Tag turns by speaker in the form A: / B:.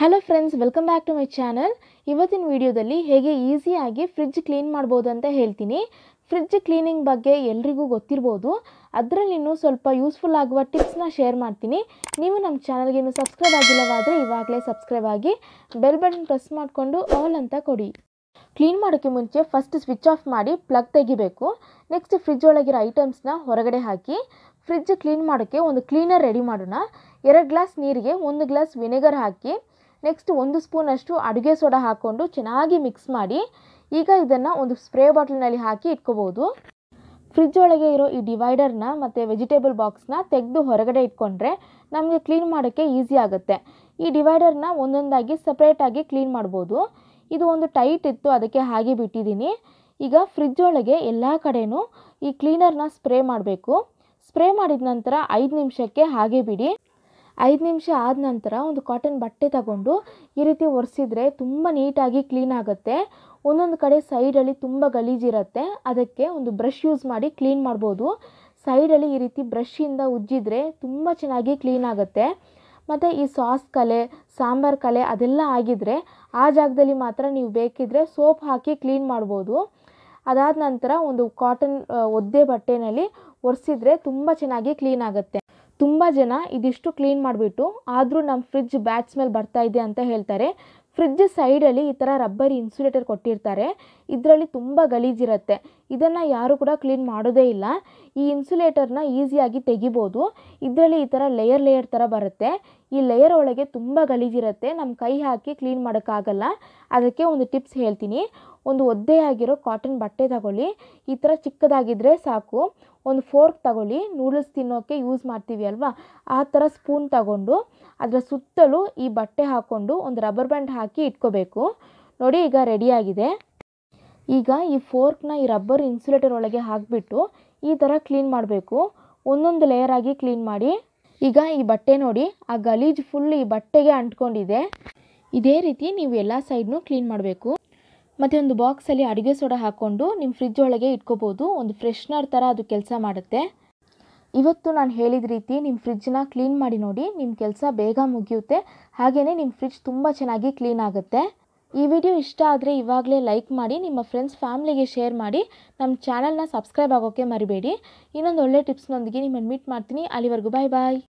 A: hello friends welcome back to my channel ಇವತ್ತಿನ ವಿಡಿಯೋದಲ್ಲಿ ಹೇಗೆ ಈಸಿಯಾಗಿ ಫ್ರಿಜ್ ಕ್ಲೀನ್ ಮಾಡ್ಬೋದು ಅಂತ ಹೇಳ್ತೀನಿ ಫ್ರಿಜ್ ಕ್ಲೀನಿಂಗ್ ಬಗ್ಗೆ ಎಲ್ರಿಗೂ ಗೊತ್ತಿರ್ಬೋದು ಅದರಲ್ಲಿ ಇನ್ನೂ ಸ್ವಲ್ಪ ಯೂಸ್ಫುಲ್ ಆಗುವ ಟಿಪ್ಸ್ನ ಶೇರ್ ಮಾಡ್ತೀನಿ ನೀವು ನಮ್ಮ ಚಾನಲ್ಗೆ ಇನ್ನೂ ಸಬ್ಸ್ಕ್ರೈಬ್ ಆಗಿಲ್ಲವಾದರೆ ಇವಾಗಲೇ ಸಬ್ಸ್ಕ್ರೈಬ್ ಆಗಿ ಬೆಲ್ ಬಟನ್ ಪ್ರೆಸ್ ಮಾಡಿಕೊಂಡು ಆಲ್ ಅಂತ ಕೊಡಿ ಕ್ಲೀನ್ ಮಾಡೋಕ್ಕೆ ಮುಂಚೆ ಫಸ್ಟ್ ಸ್ವಿಚ್ ಆಫ್ ಮಾಡಿ ಪ್ಲಗ್ ತೆಗಿಬೇಕು ನೆಕ್ಸ್ಟ್ ಫ್ರಿಡ್ಜ್ ಒಳಗಿರೋ ಐಟಮ್ಸ್ನ ಹೊರಗಡೆ ಹಾಕಿ ಫ್ರಿಜ್ ಕ್ಲೀನ್ ಮಾಡೋಕ್ಕೆ ಒಂದು ಕ್ಲೀನರ್ ರೆಡಿ ಮಾಡೋಣ ಎರಡು ಗ್ಲಾಸ್ ನೀರಿಗೆ ಒಂದು ಗ್ಲಾಸ್ ವಿನೆಗರ್ ಹಾಕಿ ನೆಕ್ಸ್ಟ್ ಒಂದು ಸ್ಪೂನಷ್ಟು ಅಡುಗೆ ಸೋಡಾ ಹಾಕ್ಕೊಂಡು ಚೆನ್ನಾಗಿ ಮಿಕ್ಸ್ ಮಾಡಿ ಈಗ ಇದನ್ನು ಒಂದು ಸ್ಪ್ರೇ ಬಾಟ್ಲಿನಲ್ಲಿ ಹಾಕಿ ಇಟ್ಕೋಬೋದು ಫ್ರಿಜ್ ಒಳಗೆ ಇರೋ ಈ ಡಿವೈಡರ್ನ ಮತ್ತು ವೆಜಿಟೇಬಲ್ ಬಾಕ್ಸ್ನ ತೆಗೆದು ಹೊರಗಡೆ ಇಟ್ಕೊಂಡ್ರೆ ನಮಗೆ ಕ್ಲೀನ್ ಮಾಡೋಕ್ಕೆ ಈಸಿ ಆಗುತ್ತೆ ಈ ಡಿವೈಡರ್ನ ಒಂದೊಂದಾಗಿ ಸಪ್ರೇಟಾಗಿ ಕ್ಲೀನ್ ಮಾಡ್ಬೋದು ಇದು ಒಂದು ಟೈಟ್ ಇತ್ತು ಅದಕ್ಕೆ ಹಾಗೆ ಬಿಟ್ಟಿದ್ದೀನಿ ಈಗ ಫ್ರಿಜ್ ಒಳಗೆ ಎಲ್ಲ ಕಡೆಯೂ ಈ ಕ್ಲೀನರ್ನ ಸ್ಪ್ರೇ ಮಾಡಬೇಕು ಸ್ಪ್ರೇ ಮಾಡಿದ ನಂತರ ಐದು ನಿಮಿಷಕ್ಕೆ ಹಾಗೆ ಬಿಡಿ ಐದು ನಿಮಿಷ ಆದ ನಂತರ ಒಂದು ಕಾಟನ್ ಬಟ್ಟೆ ತಗೊಂಡು ಈ ರೀತಿ ಒರೆಸಿದ್ರೆ ತುಂಬ ನೀಟಾಗಿ ಕ್ಲೀನ್ ಆಗುತ್ತೆ ಒಂದೊಂದು ಕಡೆ ಸೈಡಲ್ಲಿ ತುಂಬ ಗಲೀಜಿರುತ್ತೆ ಅದಕ್ಕೆ ಒಂದು ಬ್ರಷ್ ಯೂಸ್ ಮಾಡಿ ಕ್ಲೀನ್ ಮಾಡ್ಬೋದು ಸೈಡಲ್ಲಿ ಈ ರೀತಿ ಬ್ರಷಿಂದ ಉಜ್ಜಿದ್ರೆ ತುಂಬ ಚೆನ್ನಾಗಿ ಕ್ಲೀನ್ ಆಗುತ್ತೆ ಮತ್ತು ಈ ಸಾಸ್ ಕಲೆ ಸಾಂಬಾರ್ ಕಲೆ ಅದೆಲ್ಲ ಆಗಿದ್ರೆ ಆ ಜಾಗದಲ್ಲಿ ಮಾತ್ರ ನೀವು ಬೇಕಿದ್ರೆ ಸೋಪ್ ಹಾಕಿ ಕ್ಲೀನ್ ಮಾಡ್ಬೋದು ಅದಾದ ನಂತರ ಒಂದು ಕಾಟನ್ ಒದ್ದೆ ಬಟ್ಟೆನಲ್ಲಿ ಒರೆಸಿದ್ರೆ ತುಂಬ ಚೆನ್ನಾಗಿ ಕ್ಲೀನ್ ಆಗುತ್ತೆ ತುಂಬ ಜನ ಇದಿಷ್ಟು ಕ್ಲೀನ್ ಮಾಡಿಬಿಟ್ಟು ಆದರೂ ನಮ್ಮ ಫ್ರಿಡ್ಜ್ ಬ್ಯಾಡ್ ಸ್ಮೆಲ್ ಬರ್ತಾ ಇದೆ ಅಂತ ಹೇಳ್ತಾರೆ ಫ್ರಿಡ್ಜ್ ಸೈಡಲ್ಲಿ ಈ ಥರ ರಬ್ಬರ್ ಇನ್ಸುಲೇಟರ್ ಕೊಟ್ಟಿರ್ತಾರೆ ಇದರಲ್ಲಿ ತುಂಬ ಗಲೀಜಿರುತ್ತೆ ಇದನ್ನು ಯಾರೂ ಕೂಡ ಕ್ಲೀನ್ ಮಾಡೋದೇ ಇಲ್ಲ ಈ ಇನ್ಸುಲೇಟರ್ನ ಈಸಿಯಾಗಿ ತೆಗಿಬೋದು ಇದರಲ್ಲಿ ಈ ಥರ ಲೇಯರ್ ಲೇಯರ್ ಥರ ಬರುತ್ತೆ ಈ ಲೇಯರ್ ಒಳಗೆ ತುಂಬ ಗಲೀಜಿರುತ್ತೆ ನಮ್ಮ ಕೈ ಹಾಕಿ ಕ್ಲೀನ್ ಮಾಡೋಕ್ಕಾಗಲ್ಲ ಅದಕ್ಕೆ ಒಂದು ಟಿಪ್ಸ್ ಹೇಳ್ತೀನಿ ಒಂದು ಒದ್ದೆಯಾಗಿರೋ ಕಾಟನ್ ಬಟ್ಟೆ ತಗೊಳ್ಳಿ ಈ ಥರ ಚಿಕ್ಕದಾಗಿದ್ದರೆ ಸಾಕು ಒಂದು ಫೋರ್ಕ್ ತಗೊಳ್ಳಿ ನೂಡಲ್ಸ್ ತಿನ್ನೋಕ್ಕೆ ಯೂಸ್ ಮಾಡ್ತೀವಿ ಅಲ್ವಾ ಆ ಥರ ಸ್ಪೂನ್ ತಗೊಂಡು ಅದರ ಸುತ್ತಲೂ ಈ ಬಟ್ಟೆ ಹಾಕ್ಕೊಂಡು ಒಂದು ರಬ್ಬರ್ ಬ್ಯಾಂಡ್ ಹಾಕಿ ಇಟ್ಕೋಬೇಕು ನೋಡಿ ಈಗ ರೆಡಿಯಾಗಿದೆ ಈಗ ಈ ಫೋರ್ಕ್ನ ಈ ರಬ್ಬರ್ ಇನ್ಸುಲೇಟರ್ ಒಳಗೆ ಹಾಕಿಬಿಟ್ಟು ಈ ಥರ ಕ್ಲೀನ್ ಮಾಡಬೇಕು ಒಂದೊಂದು ಲೇಯರ್ ಆಗಿ ಕ್ಲೀನ್ ಮಾಡಿ ಈಗ ಈ ಬಟ್ಟೆ ನೋಡಿ ಆ ಗಲೀಜು ಫುಲ್ ಈ ಬಟ್ಟೆಗೆ ಅಂಟ್ಕೊಂಡಿದೆ ಇದೇ ರೀತಿ ನೀವು ಎಲ್ಲ ಸೈಡ್ನು ಕ್ಲೀನ್ ಮಾಡಬೇಕು ಮತ್ತು ಒಂದು ಬಾಕ್ಸಲ್ಲಿ ಅಡುಗೆ ಸೋಡ ಹಾಕ್ಕೊಂಡು ನಿಮ್ಮ ಫ್ರಿಜ್ ಒಳಗೆ ಇಟ್ಕೋಬೋದು ಒಂದು ಫ್ರೆಶ್ನರ್ ಥರ ಅದು ಕೆಲಸ ಮಾಡುತ್ತೆ ಇವತ್ತು ನಾನು ಹೇಳಿದ ರೀತಿ ನಿಮ್ಮ ಫ್ರಿಜ್ಜನ್ನ ಕ್ಲೀನ್ ಮಾಡಿ ನೋಡಿ ನಿಮ್ಮ ಕೆಲಸ ಬೇಗ ಮುಗಿಯುತ್ತೆ ಹಾಗೆಯೇ ನಿಮ್ಮ ಫ್ರಿಜ್ ತುಂಬ ಚೆನ್ನಾಗಿ ಕ್ಲೀನ್ ಆಗುತ್ತೆ ಈ ವಿಡಿಯೋ ಇಷ್ಟ ಆದರೆ ಇವಾಗಲೇ ಲೈಕ್ ಮಾಡಿ ನಿಮ್ಮ ಫ್ರೆಂಡ್ಸ್ ಫ್ಯಾಮ್ಲಿಗೆ ಶೇರ್ ಮಾಡಿ ನಮ್ಮ ಚಾನಲ್ನ ಸಬ್ಸ್ಕ್ರೈಬ್ ಆಗೋಕ್ಕೆ ಮರಿಬೇಡಿ ಇನ್ನೊಂದು ಒಳ್ಳೆ ಟಿಪ್ಸ್ನೊಂದಿಗೆ ನಿಮ್ಮನ್ನು ಮೀಟ್ ಮಾಡ್ತೀನಿ ಅಲ್ಲಿವರೆಗೂ ಬಾಯ್ ಬಾಯ್